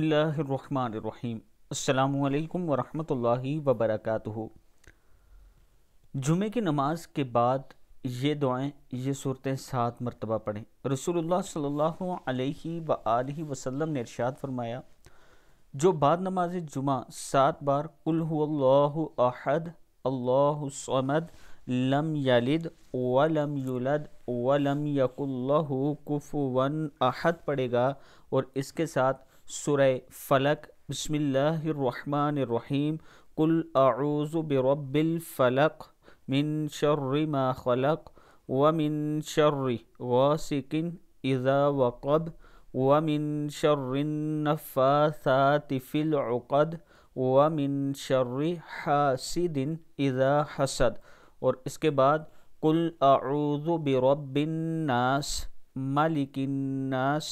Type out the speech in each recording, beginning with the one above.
اللہ الرحمن الرحیم السلام علیکم ورحمۃ اللہ وبرکاتہ جمعہ کی نماز کے بعد یہ دعائیں یہ صورتیں سات مرتبہ پڑھیں رسول اللہ صلی اللہ علیہ و وسلم نے ارشاد فرمایا جو بعد نماز جمعہ سات بار قل اللہ احد اللہ لم یلد ولم ولم کفوا احد پڑھے گا اور اس کے ساتھ سورہ فلق بسم اللہ الرحمن الرحیم قل اعوذ برب الفلق من شر ما خلق ومن شر غاسق اذا وقب ومن شر النفاثات في العقد ومن شر حاسد اذا حسد اور اس کے بعد قل اعوذ برب الناس ملک الناس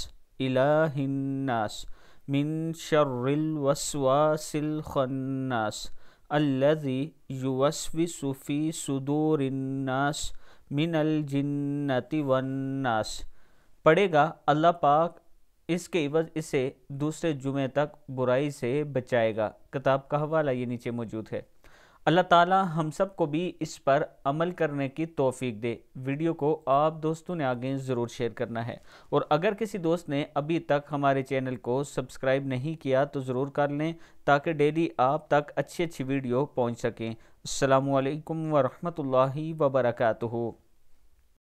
الہ الناس من شر الوسواس الخناس الذي يوسوس في صدور الناس من والناس پڑھے گا اللہ پاک اس کے عوض اسے دوسرے جمعے تک برائی سے بچائے گا کتاب کا حوالہ یہ نیچے موجود ہے اللہ تعالی ہم سب کو بھی اس پر عمل کرنے کی توفیق دے ویڈیو کو آپ دوستوں نے آگے ضرور شیئر کرنا ہے اور اگر کسی دوست نے ابھی تک ہمارے چینل کو سبسکرائب نہیں کیا تو ضرور کر لیں تاکہ ڈیلی آپ تک اچھی اچھی ویڈیو پہنچ سکیں السلام علیکم ورحمۃ اللہ وبرکاتہ